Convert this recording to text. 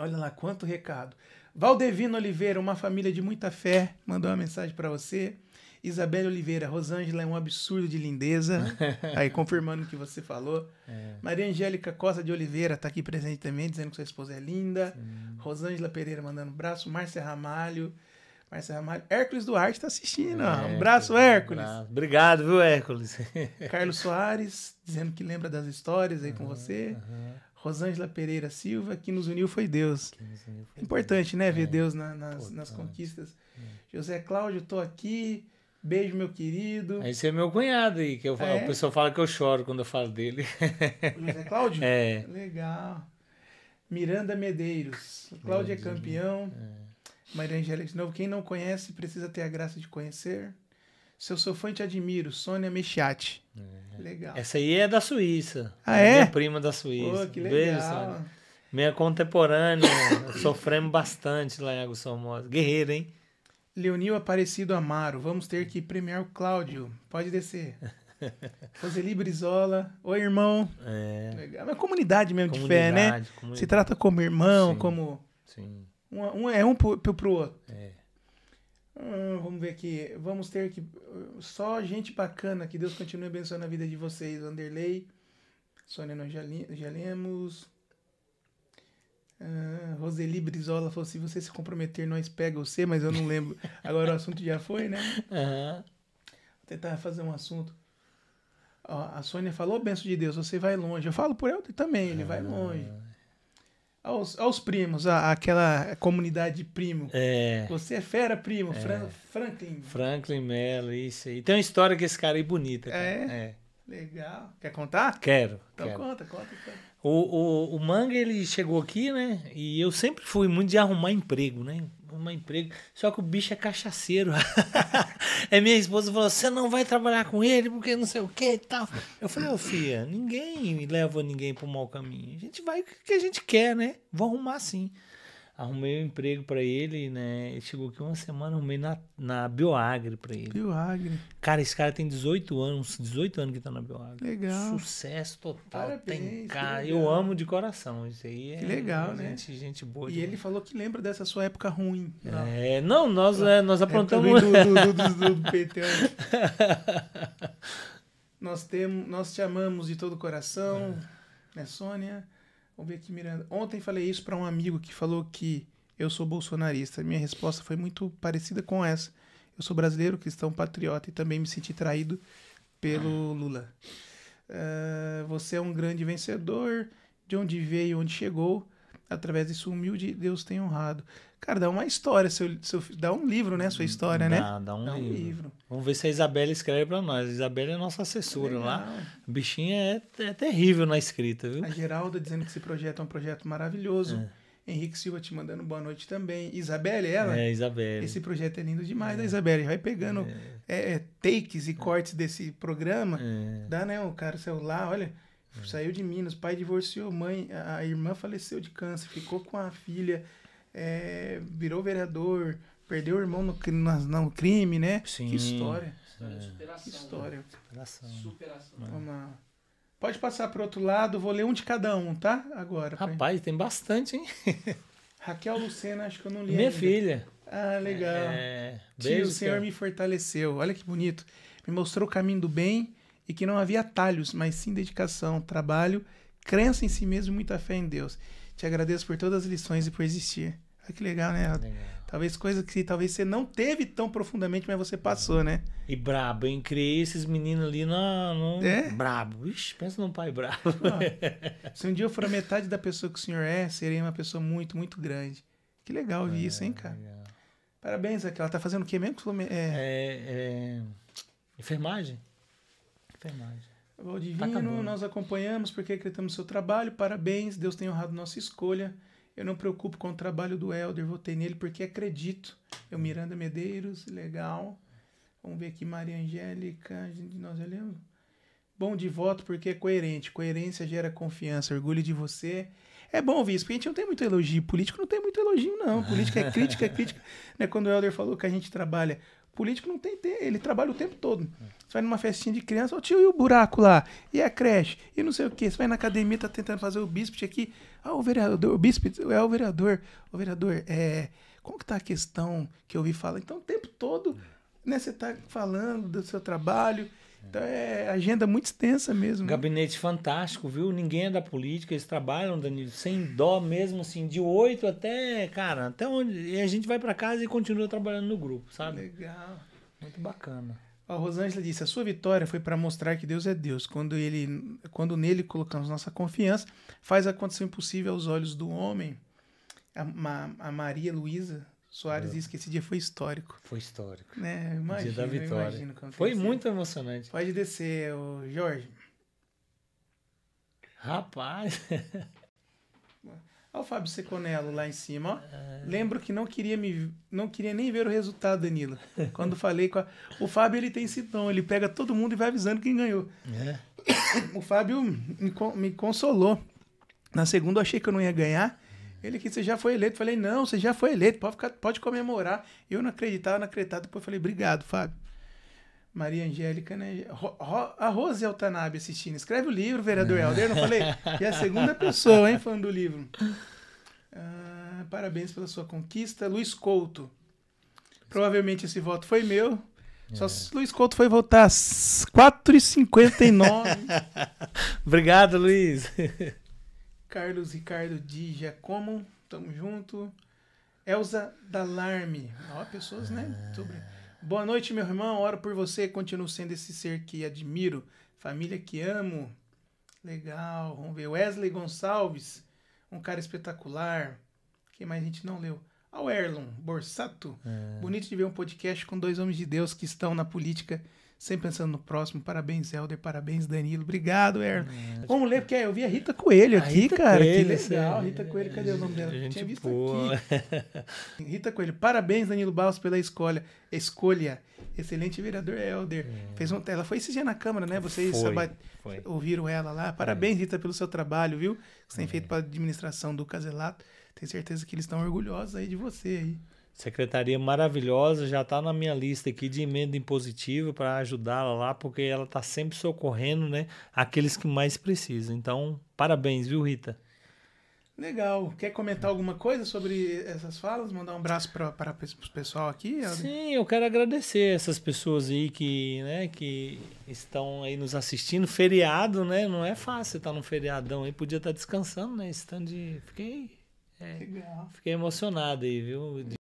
Olha lá quanto recado. Valdevino Oliveira, uma família de muita fé, mandou uma mensagem para você. Isabelle Oliveira, Rosângela é um absurdo de lindeza. Aí, confirmando o que você falou. É. Maria Angélica Costa de Oliveira está aqui presente também, dizendo que sua esposa é linda. Sim. Rosângela Pereira mandando um braço. Márcia Ramalho. Márcia Ramalho. Hércules Duarte está assistindo. É, um abraço Hércules. Um Obrigado, viu, Hércules? Carlos Soares, dizendo que lembra das histórias aí uhum, com você. Uhum. Rosângela Pereira Silva, que nos uniu foi Deus. Uniu foi Importante, Deus. né? Ver é. Deus na, nas, nas, tá. conquistas. É. José Cláudio, tô aqui. Beijo, meu querido. Esse é meu cunhado aí, que eu, é? o pessoal fala que eu choro quando eu falo dele. José Cláudio? É. Legal. Miranda Medeiros. Cláudio é campeão. É. Maria Angélica de novo. Quem não conhece, precisa ter a graça de conhecer. Seu, sou fã te admiro, Sônia Mechiati. É. Legal. Essa aí é da Suíça. Ah, é? Minha é? prima da Suíça. Pô, que legal. Beijo, Sônia. Minha contemporânea. sofremos bastante lá em Águas Formosa. Guerreira, hein? Leonil Aparecido Amaro. Vamos ter que premiar o Cláudio. Pode descer. Roseli Brizola. Oi, irmão. É. Legal. Uma comunidade mesmo comunidade, de fé, né? Comunidade. Se trata como irmão, sim, como... Sim. Um, um é um pro, pro outro. É. Ah, vamos ver aqui. Vamos ter que. Só gente bacana. Que Deus continue abençoando a vida de vocês. Vanderlei, Sônia Gelemos. Ah, Roseli Brizola falou: se você se comprometer, nós pega você, mas eu não lembro. Agora o assunto já foi, né? Uhum. Vou tentar fazer um assunto. Ó, a Sônia falou: benção de Deus, você vai longe. Eu falo por ela também, ele vai ah, longe. Aos, aos primos, aquela comunidade primo. É. Você é fera, primo. É. Franklin. Franklin Mello, isso aí. Tem uma história que esse cara aí bonita. Cara. É? é. Legal. Quer contar? Quero. Então quero. conta, conta. conta. O, o, o Manga, ele chegou aqui, né? E eu sempre fui muito de arrumar emprego, né? arrumar emprego. Só que o bicho é cachaceiro. é minha esposa falou: você não vai trabalhar com ele porque não sei o que e tal. Eu falei: ô oh, ninguém leva ninguém pro mau caminho. A gente vai o que a gente quer, né? Vou arrumar sim arrumei um emprego para ele, né? Ele chegou aqui uma semana, arrumei na, na Bioagre para ele. Bioagre. Cara, esse cara tem 18 anos, 18 anos que tá na Bioagre. Legal. Sucesso total, Parabéns, tem cara. Eu amo de coração, isso aí é que legal, né? Gente, boa. E demais. ele falou que lembra dessa sua época ruim. Não. É, não, nós é, nós aprontamos do, do, do, do PT. nós temos, nós te amamos de todo o coração, é. né, Sônia? Vamos ver aqui, Miranda. Ontem falei isso para um amigo que falou que eu sou bolsonarista. Minha resposta foi muito parecida com essa. Eu sou brasileiro, cristão, patriota e também me senti traído pelo ah. Lula. Uh, você é um grande vencedor, de onde veio, onde chegou através desse humilde, Deus tem honrado. Cara, dá uma história, seu, seu, dá um livro, né? Sua história, né? dá, né? Dá um, dá um livro. Vamos ver se a Isabela escreve para nós. A Isabela é nossa assessora lá. A bichinha é, é, terrível na escrita, viu? A Geralda dizendo que esse projeto é um projeto maravilhoso. É. Henrique Silva te mandando boa noite também. Isabelle, é ela? É, Isabelle. Esse projeto é lindo demais, é. a né, Isabelle. Vai pegando é. É, é takes e é. cortes desse programa. Dá, né? O cara celular, olha. Uhum. Saiu de Minas, pai divorciou, mãe, a irmã faleceu de câncer, ficou com a filha, é, virou vereador, perdeu o irmão no, no, no crime, né? Sim. Que é. história. de Superação, que né? história. Né? Superação. Superação. É. Vamos lá. Pode passar para outro lado, vou ler um de cada um, tá? Agora. Rapaz, tem bastante, hein? Raquel Lucena, acho que eu não li. Minha ainda. filha. Ah, legal. É... Beijo, Tio, o Senhor me fortaleceu. Olha que bonito. Me mostrou o caminho do bem e que não havia atalhos, mas sim dedicação, trabalho, crença em si mesmo e muita fé em Deus. Te agradeço por todas as lições e por existir. Olha que legal, né? Legal. Talvez coisa que talvez você não teve tão profundamente, mas você passou, uhum. né? E brabo, hein? Criei esses meninos ali na, no. É? Brabo. Ixi, pensa num pai brabo. se um dia eu for a metade da pessoa que o senhor é, serei uma pessoa muito, muito grande. Que legal ouvir é, isso, hein, cara? É, legal. Parabéns, que Ela tá fazendo o quê mesmo? É... é... é... Enfermagem? Tem mais. Valdivino, divino, tá nós acompanhamos porque acreditamos no seu trabalho. Parabéns, Deus tem honrado nossa escolha. Eu não me preocupo com o trabalho do Helder, votei nele porque acredito. Eu, é Miranda Medeiros, legal. Vamos ver aqui, Maria Angélica, nós já lemos. Bom de voto porque é coerente. Coerência gera confiança, orgulho de você. É bom ouvir isso, porque a gente não tem muito elogio. Político não tem muito elogio, não. Política é crítica, é crítica. Né? Quando o Helder falou que a gente trabalha Político não tem tempo, ele trabalha o tempo todo. Você vai numa festinha de criança, o tio, e o buraco lá? E a é creche? E não sei o quê. Você vai na academia, tá tentando fazer o bispo aqui. Ah, o vereador, o bispo é o vereador. O vereador, é, como que tá a questão que eu ouvi falar? Então, o tempo todo, né, você tá falando do seu trabalho. Então é agenda muito extensa mesmo. Né? Gabinete fantástico, viu? Ninguém é da política, eles trabalham, Danilo, sem dó mesmo, assim, de oito até, cara, até onde. E a gente vai para casa e continua trabalhando no grupo, sabe? Legal. Muito bacana. A Rosângela disse: a sua vitória foi para mostrar que Deus é Deus. Quando, ele, quando nele colocamos nossa confiança, faz acontecer o impossível aos olhos do homem. A, a Maria Luísa Soares, isso que esse dia foi histórico. Foi histórico. Né? Imagino, dia da vitória. foi muito emocionante. Pode descer, o Jorge. Rapaz. Olha o Fábio Seconello lá em cima, ó. É... Lembro que não queria me não queria nem ver o resultado, Danilo. Quando falei com a... o Fábio, ele tem esse dom, ele pega todo mundo e vai avisando quem ganhou. É. O Fábio me, me consolou. Na segunda eu achei que eu não ia ganhar. Ele que você já foi eleito. Falei, não, você já foi eleito, pode, ficar, pode comemorar. Eu não acreditava, não acreditava. Depois falei, obrigado, Fábio. Maria Angélica, né? a Rose Altanabe assistindo. Escreve o livro, vereador é. Helder. Não falei? E a segunda pessoa, hein, fã do livro. Ah, parabéns pela sua conquista. Luiz Couto. Provavelmente esse voto foi meu. Só é. se Luiz Couto foi votar às 4h59. Obrigado, Luiz. Carlos Ricardo Dija Common, tamo junto. Elza Dalarme, ó, pessoas, né? Sobre... Boa noite, meu irmão, oro por você, continuo sendo esse ser que admiro, família que amo. Legal, vamos ver. Wesley Gonçalves, um cara espetacular. Quem mais a gente não leu? ao Erlon Borsato. É. Bonito de ver um podcast com dois homens de Deus que estão na política, sempre pensando no próximo. Parabéns, Helder. Parabéns, Danilo. Obrigado, Erlon. É. Vamos ler, porque eu vi a Rita Coelho a aqui, Rita cara. Coelho, que legal. É. Rita Coelho, cadê o nome dela? Gente Tinha visto boa. aqui. Rita Coelho. Parabéns, Danilo Baus, pela escolha. escolha. Excelente vereador Helder. É. Fez uma... Ela foi esse dia na Câmara, né? Vocês foi, sabat... foi. ouviram ela lá. Parabéns, Rita, pelo seu trabalho, viu? Que você tem é. feito para a administração do Caselato. Tenho certeza que eles estão orgulhosos aí de você aí. Secretaria maravilhosa, já está na minha lista aqui de emenda impositiva para ajudá-la lá, porque ela está sempre socorrendo né, aqueles que mais precisam. Então, parabéns, viu, Rita? Legal. Quer comentar alguma coisa sobre essas falas? Mandar um abraço para o pessoal aqui? Sim, eu quero agradecer essas pessoas aí que, né, que estão aí nos assistindo. Feriado, né? Não é fácil estar num feriadão aí. Podia estar descansando, né? Estando de... Fiquei é. Legal. Fiquei emocionado aí, viu? De